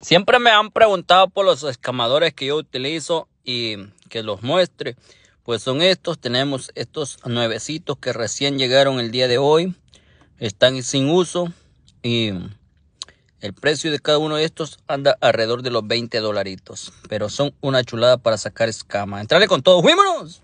Siempre me han preguntado por los escamadores que yo utilizo y que los muestre. Pues son estos, tenemos estos nuevecitos que recién llegaron el día de hoy. Están sin uso y el precio de cada uno de estos anda alrededor de los 20 dolaritos. Pero son una chulada para sacar escama. Entrarle con todo, ¡Vámonos!